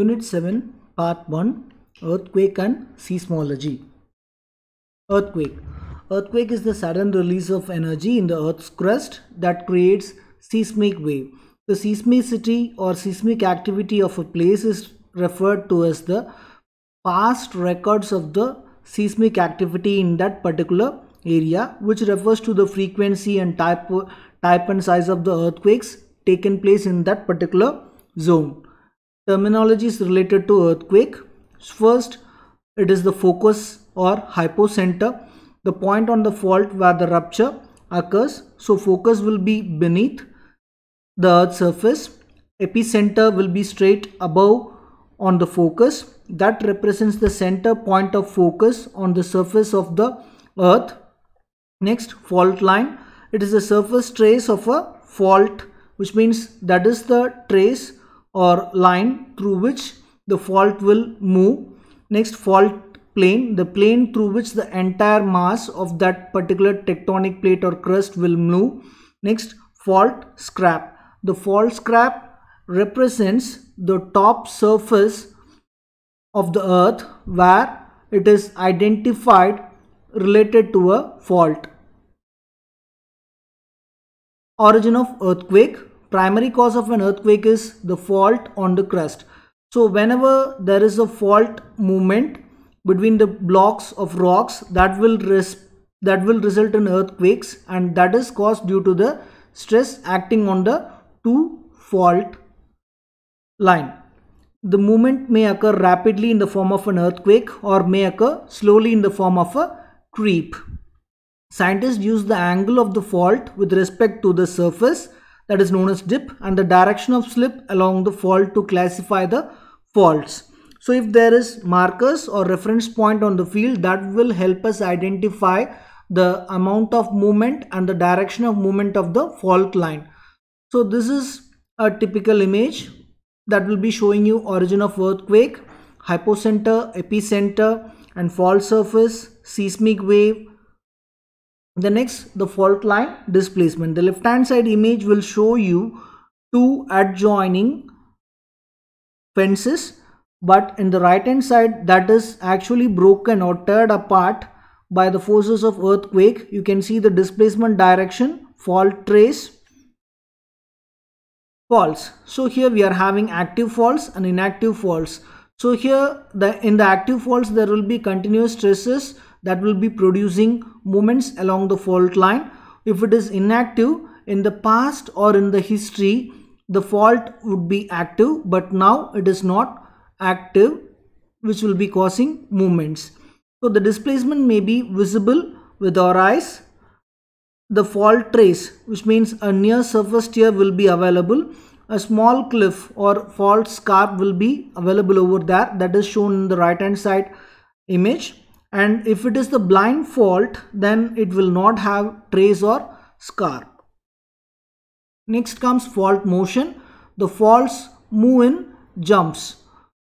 Unit 7, Part 1 Earthquake and Seismology. Earthquake. Earthquake is the sudden release of energy in the Earth's crust that creates seismic wave. The seismicity or seismic activity of a place is referred to as the past records of the seismic activity in that particular area which refers to the frequency and type type and size of the earthquakes taken place in that particular zone terminologies related to earthquake. First, it is the focus or hypocenter, the point on the fault where the rupture occurs. So focus will be beneath the earth surface. Epicenter will be straight above on the focus. That represents the center point of focus on the surface of the earth. Next, fault line. It is the surface trace of a fault, which means that is the trace or line through which the fault will move. Next fault plane, the plane through which the entire mass of that particular tectonic plate or crust will move. Next fault scrap, the fault scrap represents the top surface of the earth where it is identified related to a fault. Origin of earthquake primary cause of an earthquake is the fault on the crust. So whenever there is a fault movement between the blocks of rocks that will that will result in earthquakes and that is caused due to the stress acting on the two fault line. The movement may occur rapidly in the form of an earthquake or may occur slowly in the form of a creep. Scientists use the angle of the fault with respect to the surface that is known as dip and the direction of slip along the fault to classify the faults. So if there is markers or reference point on the field that will help us identify the amount of movement and the direction of movement of the fault line. So this is a typical image that will be showing you origin of earthquake, hypocenter, epicenter and fault surface, seismic wave, the next the fault line displacement the left hand side image will show you two adjoining fences but in the right hand side that is actually broken or teared apart by the forces of earthquake you can see the displacement direction fault trace faults. so here we are having active faults and inactive faults so here the in the active faults there will be continuous stresses that will be producing moments along the fault line. If it is inactive in the past or in the history, the fault would be active but now it is not active which will be causing movements. So the displacement may be visible with our eyes. The fault trace which means a near surface tear will be available. A small cliff or fault scarp will be available over there that is shown in the right hand side image and if it is the blind fault then it will not have trace or scar. Next comes fault motion. The faults move in jumps.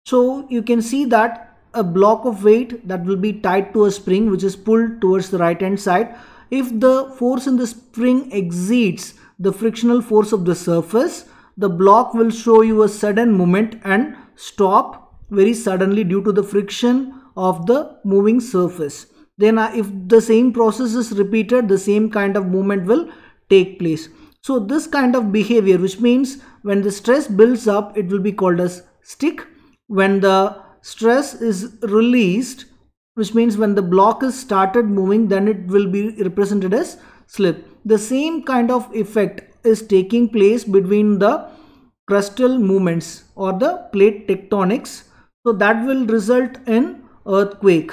So you can see that a block of weight that will be tied to a spring which is pulled towards the right hand side. If the force in the spring exceeds the frictional force of the surface, the block will show you a sudden movement and stop very suddenly due to the friction of the moving surface. Then uh, if the same process is repeated, the same kind of movement will take place. So this kind of behavior, which means when the stress builds up, it will be called as stick. When the stress is released, which means when the block is started moving, then it will be represented as slip. The same kind of effect is taking place between the crustal movements or the plate tectonics. So that will result in earthquake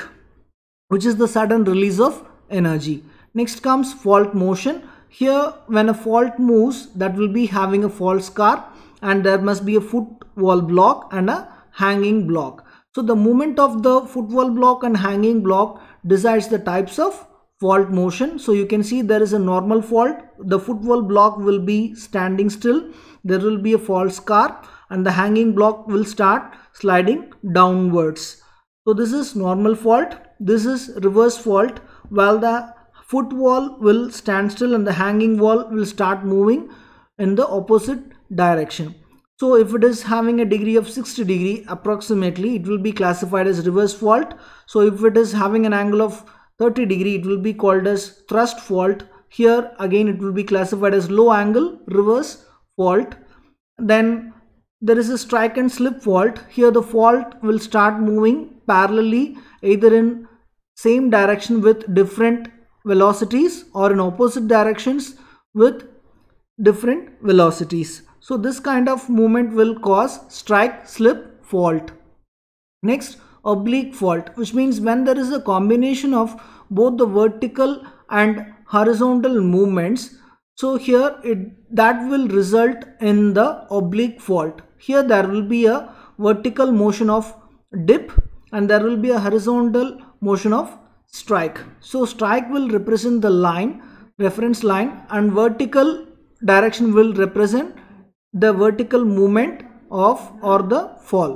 which is the sudden release of energy. Next comes fault motion. Here when a fault moves that will be having a fault scar and there must be a foot wall block and a hanging block. So the movement of the foot wall block and hanging block decides the types of fault motion. So you can see there is a normal fault. The foot wall block will be standing still. There will be a fault scar and the hanging block will start sliding downwards. So this is normal fault, this is reverse fault while the foot wall will stand still and the hanging wall will start moving in the opposite direction. So if it is having a degree of 60 degree approximately it will be classified as reverse fault. So if it is having an angle of 30 degree it will be called as thrust fault. Here again it will be classified as low angle reverse fault. Then there is a strike and slip fault here the fault will start moving parallelly either in same direction with different velocities or in opposite directions with different velocities so this kind of movement will cause strike slip fault next oblique fault which means when there is a combination of both the vertical and horizontal movements so here it that will result in the oblique fault here there will be a vertical motion of dip and there will be a horizontal motion of strike. So strike will represent the line, reference line and vertical direction will represent the vertical movement of or the fall.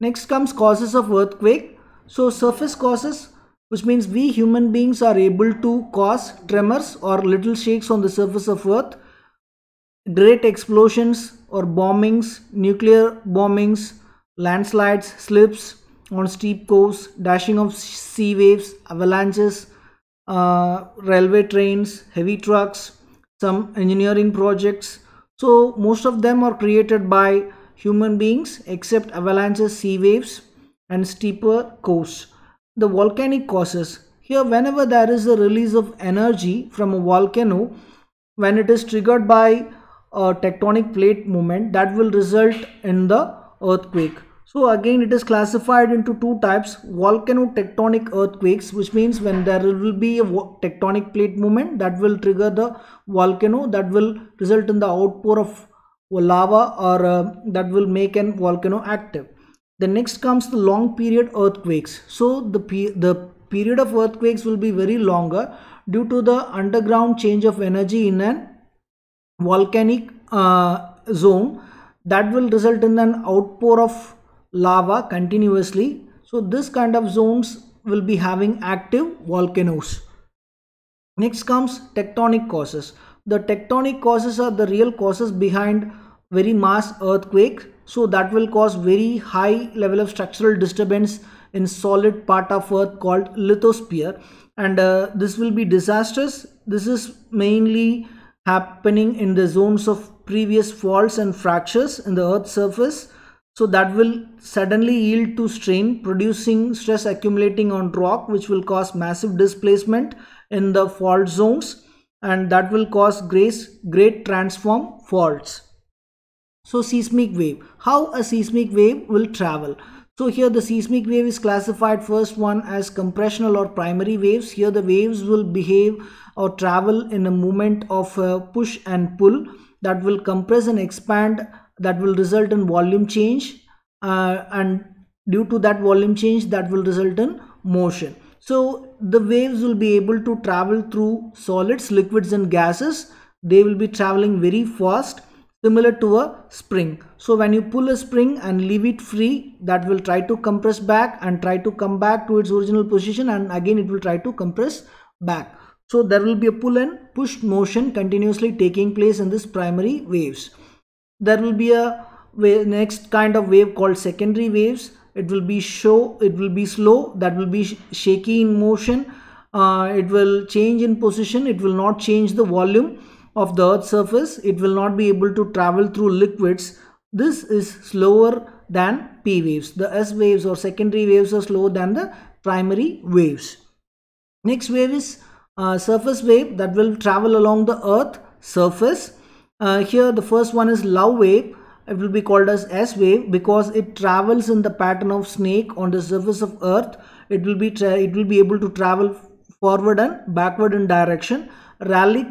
Next comes causes of earthquake. So surface causes which means we human beings are able to cause tremors or little shakes on the surface of earth great explosions or bombings, nuclear bombings, landslides, slips on steep coasts, dashing of sea waves, avalanches, uh, railway trains, heavy trucks, some engineering projects. So most of them are created by human beings except avalanches, sea waves and steeper coasts. The volcanic causes. Here whenever there is a release of energy from a volcano when it is triggered by uh, tectonic plate movement that will result in the earthquake. So again it is classified into two types volcano tectonic earthquakes which means when there will be a tectonic plate movement that will trigger the volcano that will result in the outpour of lava or uh, that will make an volcano active. The next comes the long period earthquakes. So the, pe the period of earthquakes will be very longer due to the underground change of energy in an volcanic uh, zone that will result in an outpour of lava continuously. So this kind of zones will be having active volcanoes. Next comes tectonic causes. The tectonic causes are the real causes behind very mass earthquake. So that will cause very high level of structural disturbance in solid part of earth called lithosphere and uh, this will be disastrous. This is mainly happening in the zones of previous faults and fractures in the earth's surface so that will suddenly yield to strain producing stress accumulating on rock which will cause massive displacement in the fault zones and that will cause great transform faults so seismic wave how a seismic wave will travel so here the seismic wave is classified first one as compressional or primary waves. Here the waves will behave or travel in a movement of uh, push and pull that will compress and expand that will result in volume change uh, and due to that volume change that will result in motion. So the waves will be able to travel through solids, liquids and gases. They will be traveling very fast similar to a spring. So when you pull a spring and leave it free, that will try to compress back and try to come back to its original position and again it will try to compress back. So there will be a pull and push motion continuously taking place in this primary waves. There will be a wave, next kind of wave called secondary waves. It will be show, it will be slow, that will be sh shaky in motion. Uh, it will change in position, it will not change the volume of the earth's surface it will not be able to travel through liquids this is slower than p waves the s waves or secondary waves are slower than the primary waves next wave is uh, surface wave that will travel along the earth surface uh, here the first one is Love wave it will be called as S wave because it travels in the pattern of snake on the surface of earth it will be it will be able to travel forward and backward in direction Rayleigh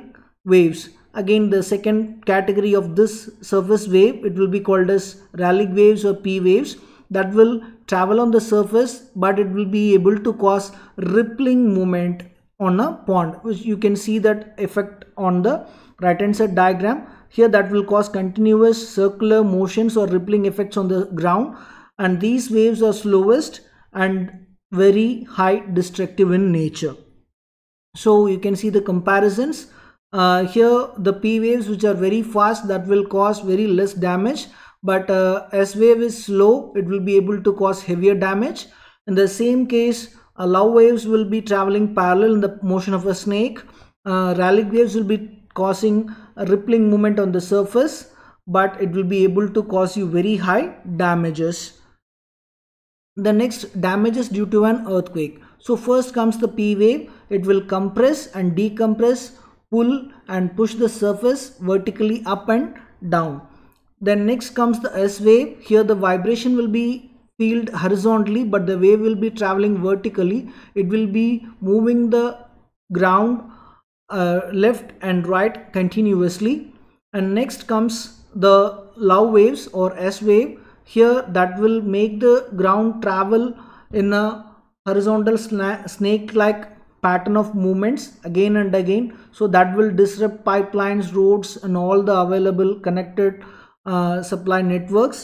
waves again the second category of this surface wave it will be called as rayleigh waves or p waves that will travel on the surface but it will be able to cause rippling movement on a pond which you can see that effect on the right hand side diagram here that will cause continuous circular motions or rippling effects on the ground and these waves are slowest and very high destructive in nature so you can see the comparisons uh, here the p waves which are very fast that will cause very less damage but uh, s wave is slow it will be able to cause heavier damage in the same case uh, low waves will be traveling parallel in the motion of a snake uh, waves will be causing a rippling movement on the surface but it will be able to cause you very high damages the next damages due to an earthquake so first comes the p wave it will compress and decompress pull and push the surface vertically up and down. Then next comes the S wave. Here the vibration will be field horizontally but the wave will be traveling vertically. It will be moving the ground uh, left and right continuously. And next comes the love waves or S wave. Here that will make the ground travel in a horizontal snake like pattern of movements again and again so that will disrupt pipelines roads and all the available connected uh, supply networks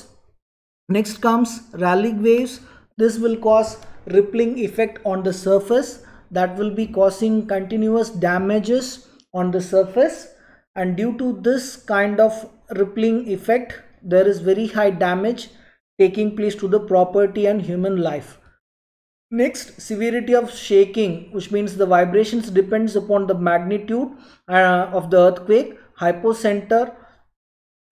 next comes rallying waves this will cause rippling effect on the surface that will be causing continuous damages on the surface and due to this kind of rippling effect there is very high damage taking place to the property and human life Next, severity of shaking, which means the vibrations depends upon the magnitude uh, of the earthquake, hypocenter,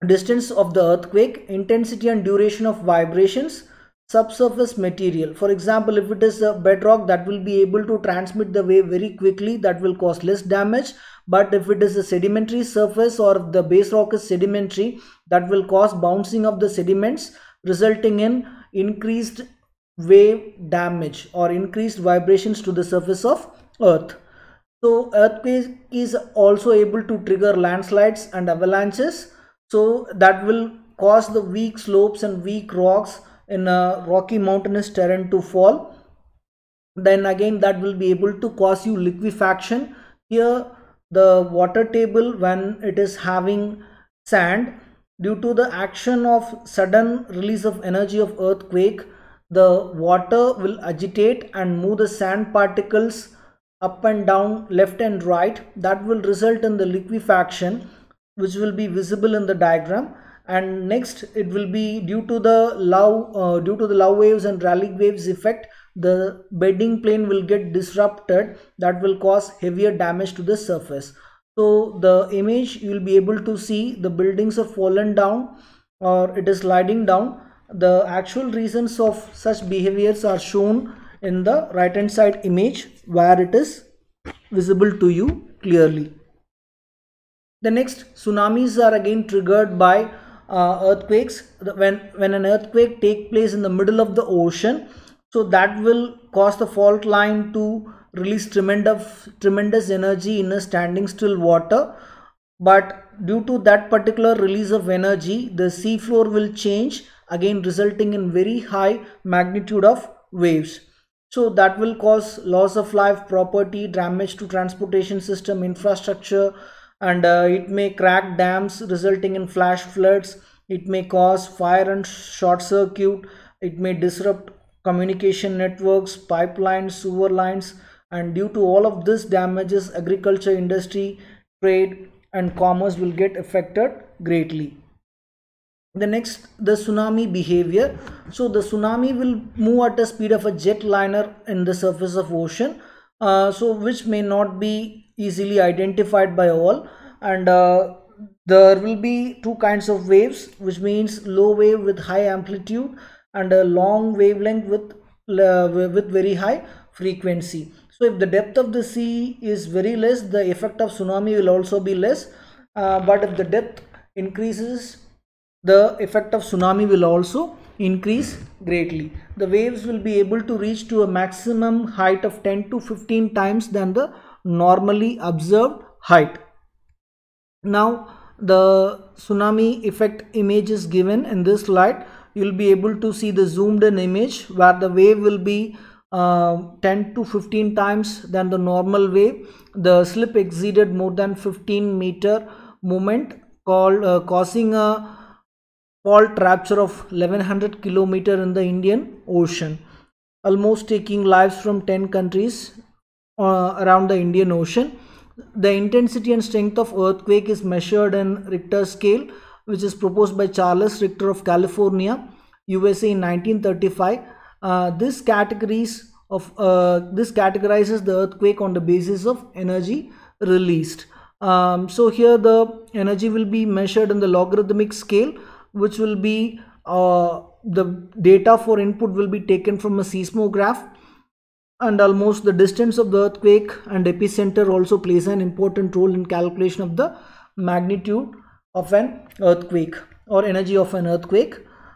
distance of the earthquake, intensity and duration of vibrations, subsurface material. For example, if it is a bedrock that will be able to transmit the wave very quickly, that will cause less damage. But if it is a sedimentary surface or the base rock is sedimentary, that will cause bouncing of the sediments resulting in increased wave damage or increased vibrations to the surface of earth so earthquake is also able to trigger landslides and avalanches so that will cause the weak slopes and weak rocks in a rocky mountainous terrain to fall then again that will be able to cause you liquefaction here the water table when it is having sand due to the action of sudden release of energy of earthquake the water will agitate and move the sand particles up and down left and right that will result in the liquefaction which will be visible in the diagram and next it will be due to the low uh, due to the low waves and rayleigh waves effect the bedding plane will get disrupted that will cause heavier damage to the surface so the image you will be able to see the buildings are fallen down or it is sliding down the actual reasons of such behaviors are shown in the right hand side image where it is visible to you clearly. The next tsunamis are again triggered by uh, earthquakes when when an earthquake take place in the middle of the ocean so that will cause the fault line to release tremendous tremendous energy in a standing still water but due to that particular release of energy the seafloor will change again resulting in very high magnitude of waves so that will cause loss of life property damage to transportation system infrastructure and uh, it may crack dams resulting in flash floods it may cause fire and short circuit it may disrupt communication networks pipelines sewer lines and due to all of this damages agriculture industry trade and commerce will get affected greatly the next the tsunami behavior so the tsunami will move at the speed of a jetliner in the surface of ocean uh, so which may not be easily identified by all and uh, there will be two kinds of waves which means low wave with high amplitude and a long wavelength with uh, with very high frequency so if the depth of the sea is very less the effect of tsunami will also be less uh, but if the depth increases the effect of tsunami will also increase greatly. The waves will be able to reach to a maximum height of 10 to 15 times than the normally observed height. Now the tsunami effect image is given in this slide. You will be able to see the zoomed in image where the wave will be uh, 10 to 15 times than the normal wave. The slip exceeded more than 15 meter moment called uh, causing a fault rupture of 1100 kilometer in the Indian Ocean, almost taking lives from 10 countries uh, around the Indian Ocean. The intensity and strength of earthquake is measured in Richter scale, which is proposed by Charles Richter of California, USA in 1935. Uh, this categories of uh, this categorizes the earthquake on the basis of energy released. Um, so here the energy will be measured in the logarithmic scale which will be uh, the data for input will be taken from a seismograph and almost the distance of the earthquake and epicenter also plays an important role in calculation of the magnitude of an earthquake or energy of an earthquake.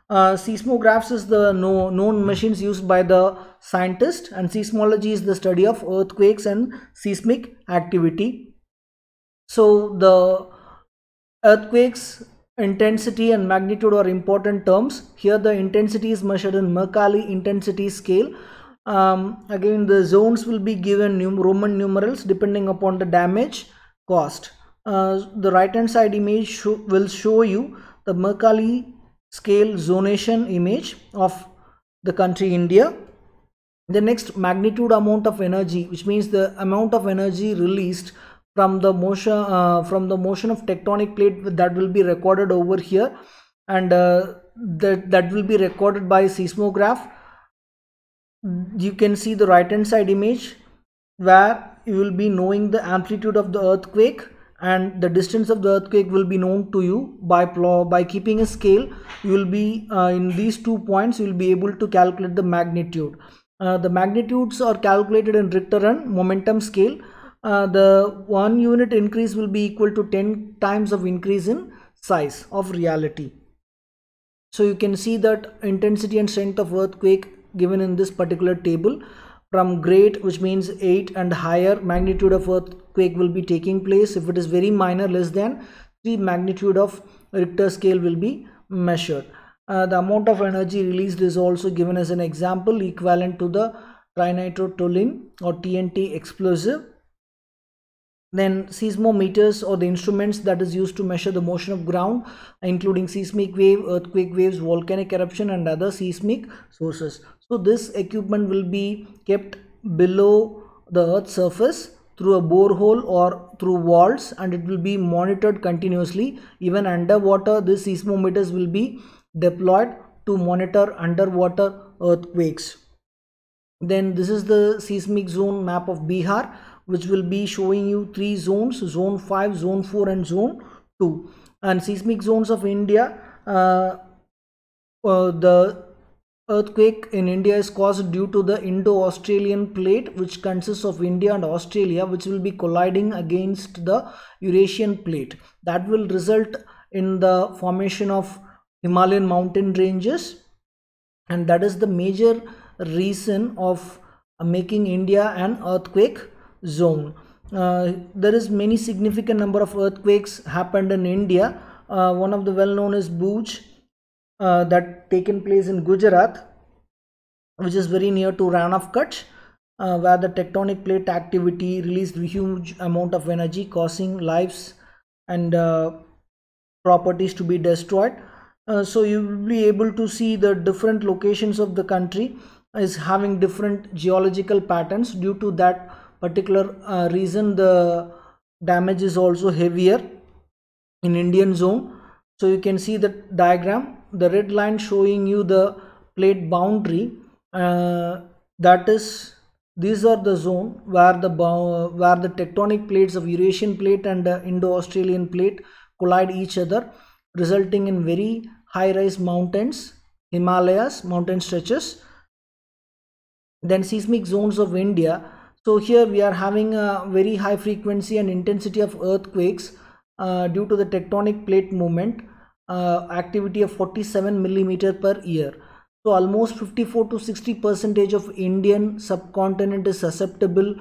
Uh, seismographs is the no, known machines used by the scientist and seismology is the study of earthquakes and seismic activity. So the earthquakes Intensity and magnitude are important terms. Here the intensity is measured in Mercalli intensity scale. Um, again the zones will be given num Roman numerals depending upon the damage caused. Uh, the right hand side image sh will show you the Mercalli scale zonation image of the country India. The next magnitude amount of energy which means the amount of energy released from the motion uh, from the motion of tectonic plate that will be recorded over here and uh, that that will be recorded by seismograph you can see the right hand side image where you will be knowing the amplitude of the earthquake and the distance of the earthquake will be known to you by by keeping a scale you will be uh, in these two points you will be able to calculate the magnitude uh, the magnitudes are calculated in richter and momentum scale uh, the one unit increase will be equal to 10 times of increase in size of reality. So you can see that intensity and strength of earthquake given in this particular table from great which means 8 and higher magnitude of earthquake will be taking place if it is very minor less than 3 magnitude of Richter scale will be measured. Uh, the amount of energy released is also given as an example equivalent to the trinitrotoluene or TNT explosive then seismometers or the instruments that is used to measure the motion of ground, including seismic wave, earthquake waves, volcanic eruption and other seismic sources. So this equipment will be kept below the earth's surface through a borehole or through walls and it will be monitored continuously. Even underwater, these seismometers will be deployed to monitor underwater earthquakes. Then this is the seismic zone map of Bihar which will be showing you three zones zone 5 zone 4 and zone 2 and seismic zones of India uh, uh, the earthquake in India is caused due to the Indo-Australian plate which consists of India and Australia which will be colliding against the Eurasian plate that will result in the formation of Himalayan mountain ranges and that is the major reason of making India an earthquake zone. Uh, there is many significant number of earthquakes happened in India. Uh, one of the well known is Bhuj uh, that taken place in Gujarat, which is very near to Ran of Kutch, uh, where the tectonic plate activity released huge amount of energy, causing lives and uh, properties to be destroyed. Uh, so you will be able to see the different locations of the country is having different geological patterns due to that particular uh, reason the damage is also heavier in Indian zone so you can see the diagram the red line showing you the plate boundary uh, that is these are the zone where the where the tectonic plates of Eurasian plate and the uh, Indo-Australian plate collide each other resulting in very high-rise mountains Himalayas mountain stretches then seismic zones of India so here we are having a very high frequency and intensity of earthquakes uh, due to the tectonic plate movement uh, activity of 47 millimeter per year. So almost 54 to 60 percentage of Indian subcontinent is susceptible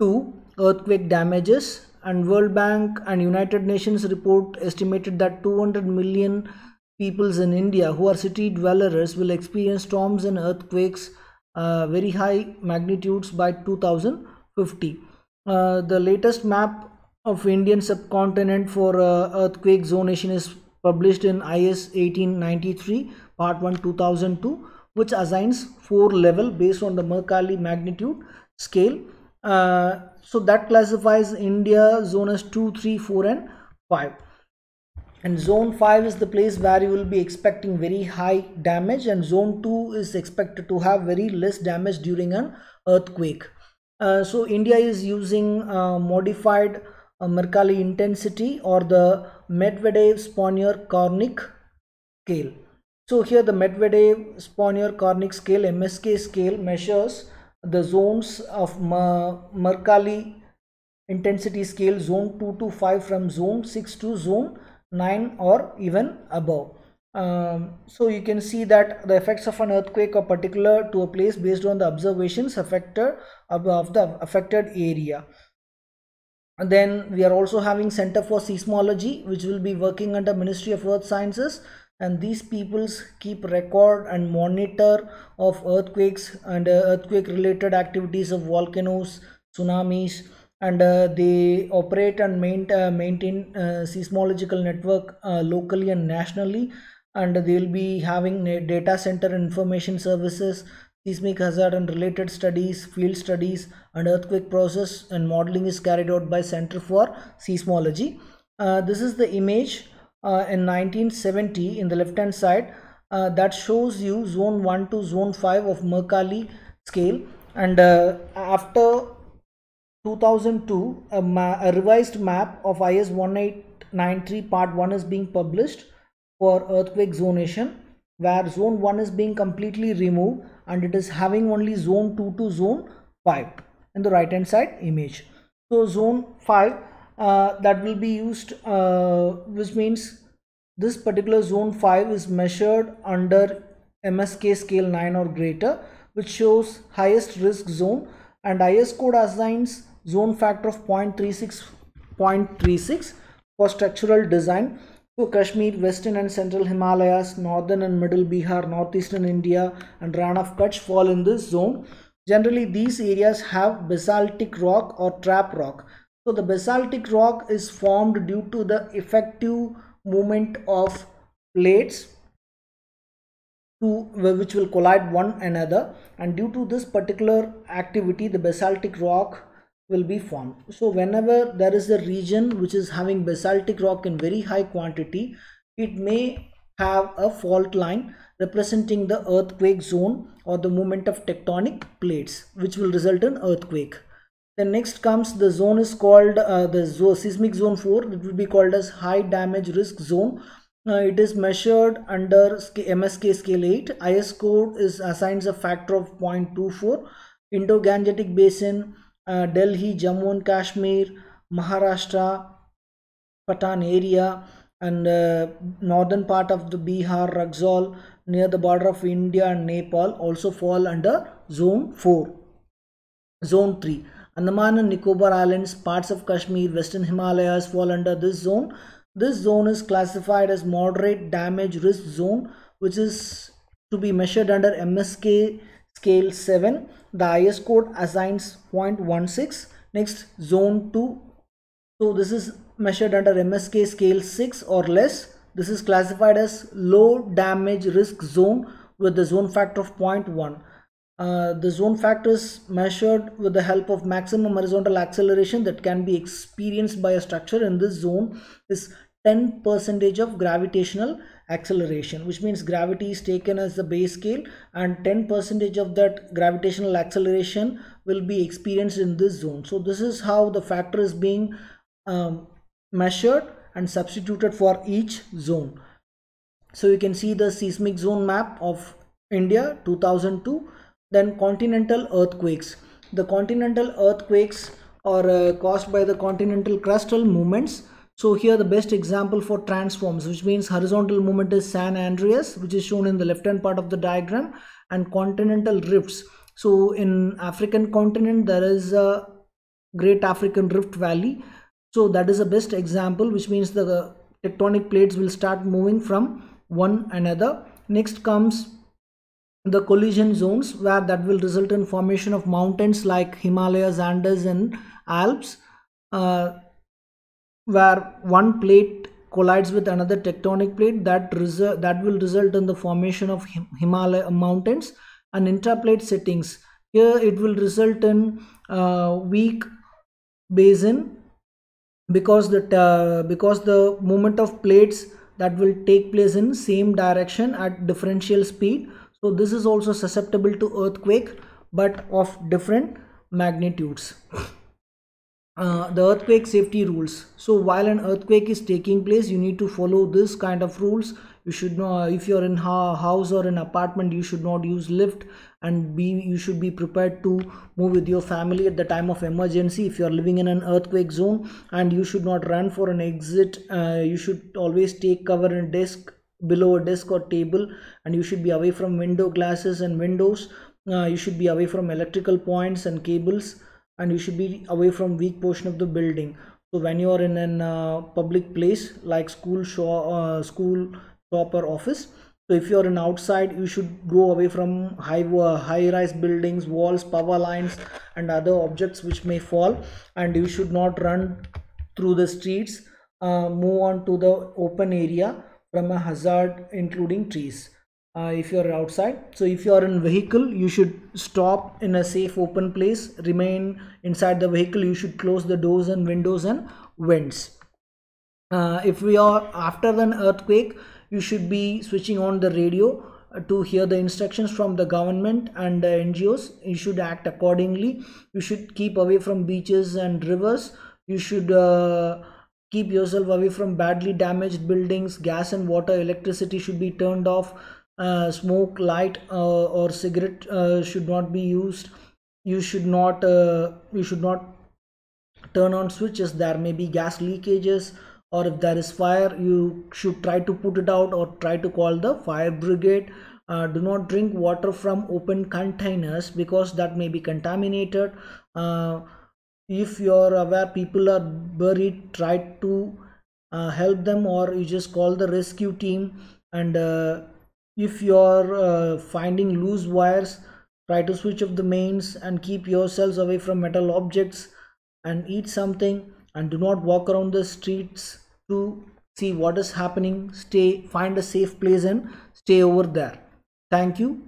to earthquake damages and World Bank and United Nations report estimated that 200 million peoples in India who are city dwellers will experience storms and earthquakes uh, very high magnitudes by 2050. Uh, the latest map of Indian subcontinent for uh, earthquake zonation is published in IS 1893 part 1 2002 which assigns four level based on the Mercalli magnitude scale. Uh, so that classifies India zones 2, 3, 4 and 5 and zone 5 is the place where you will be expecting very high damage and zone 2 is expected to have very less damage during an earthquake uh, so india is using uh, modified uh, mercalli intensity or the medvedev sponier kornik scale so here the medvedev sponier kornik scale msk scale measures the zones of uh, mercalli intensity scale zone 2 to 5 from zone 6 to zone 9 or even above. Um, so you can see that the effects of an earthquake are particular to a place based on the observations affected above the affected area. And then we are also having Center for Seismology which will be working under Ministry of Earth Sciences and these peoples keep record and monitor of earthquakes and uh, earthquake related activities of volcanoes, tsunamis, and uh, they operate and uh, maintain, uh, seismological network locally and nationally and they will be having data center information services seismic hazard and related studies, field studies and earthquake process and modeling is carried out by Center for Seismology. Uh, this is the image uh, in 1970 in the left hand side uh, that shows you zone 1 to zone 5 of Mercalli scale and after 2002, a, a, revised map of IS 1893 Part 1 is being published for earthquake zonation, where Zone 1 is being completely removed and it is having only Zone 2 to Zone 5 in the right hand side image. So, Zone 5 uh, that will be used, uh, which means this particular Zone 5 is measured under MSK scale 9 or greater, which shows highest risk zone and IS code assigns zone factor of 0.36 0.36 for structural design so Kashmir, Western and Central Himalayas, Northern and Middle Bihar, Northeastern India and Ran of Kutch fall in this zone. Generally these areas have basaltic rock or trap rock. So the basaltic rock is formed due to the effective movement of plates to, which will collide one another and due to this particular activity the basaltic rock will be formed. So whenever there is a region which is having basaltic rock in very high quantity, it may have a fault line representing the earthquake zone or the movement of tectonic plates which will result in earthquake. Then next comes the zone is called uh, the zone, seismic zone 4 it will be called as high damage risk zone. Uh, it is measured under MSK scale 8. IS code is assigns a factor of 0.24. Indo-Gangetic basin uh, Delhi, Jammu and Kashmir, Maharashtra, Patan area and uh, northern part of the Bihar, Raxaul near the border of India and Nepal also fall under zone 4. Zone 3. Andaman and Nicobar Islands, parts of Kashmir, Western Himalayas fall under this zone. This zone is classified as moderate damage risk zone which is to be measured under MSK scale 7 the is code assigns 0.16 next zone 2 so this is measured under msk scale 6 or less this is classified as low damage risk zone with the zone factor of 0.1 uh, the zone factor is measured with the help of maximum horizontal acceleration that can be experienced by a structure in this zone is 10 percentage of gravitational acceleration which means gravity is taken as the base scale and 10 percentage of that gravitational acceleration will be experienced in this zone so this is how the factor is being um, measured and substituted for each zone so you can see the seismic zone map of India 2002 then continental earthquakes the continental earthquakes are uh, caused by the continental crustal movements so here the best example for transforms, which means horizontal movement is San Andreas, which is shown in the left hand part of the diagram and continental rifts. So in African continent, there is a Great African Rift Valley. So that is the best example, which means the tectonic plates will start moving from one another. Next comes the collision zones where that will result in formation of mountains like Himalayas, Andes and Alps. Uh, where one plate collides with another tectonic plate that that will result in the formation of Him Himalaya mountains and intraplate settings here it will result in uh, weak basin because the uh, because the movement of plates that will take place in same direction at differential speed so this is also susceptible to earthquake but of different magnitudes Uh, the earthquake safety rules so while an earthquake is taking place you need to follow this kind of rules you should know uh, if you're in a house or an apartment you should not use lift and be you should be prepared to move with your family at the time of emergency if you're living in an earthquake zone and you should not run for an exit uh, you should always take cover in a desk below a desk or table and you should be away from window glasses and windows uh, you should be away from electrical points and cables and you should be away from weak portion of the building so when you are in an uh, public place like school show uh, school shop or office so if you are an outside you should go away from high uh, high rise buildings walls power lines and other objects which may fall and you should not run through the streets uh, move on to the open area from a hazard including trees uh, if you are outside so if you are in vehicle you should stop in a safe open place remain inside the vehicle you should close the doors and windows and vents uh, if we are after an earthquake you should be switching on the radio uh, to hear the instructions from the government and the ngos you should act accordingly you should keep away from beaches and rivers you should uh, keep yourself away from badly damaged buildings gas and water electricity should be turned off uh, smoke light uh, or cigarette uh, should not be used you should not uh, you should not turn on switches there may be gas leakages or if there is fire you should try to put it out or try to call the fire brigade uh, do not drink water from open containers because that may be contaminated uh, if you're aware people are buried try to help them or you just call the rescue team and if you are uh, finding loose wires try to switch off the mains and keep yourselves away from metal objects and eat something and do not walk around the streets to see what is happening stay find a safe place and stay over there thank you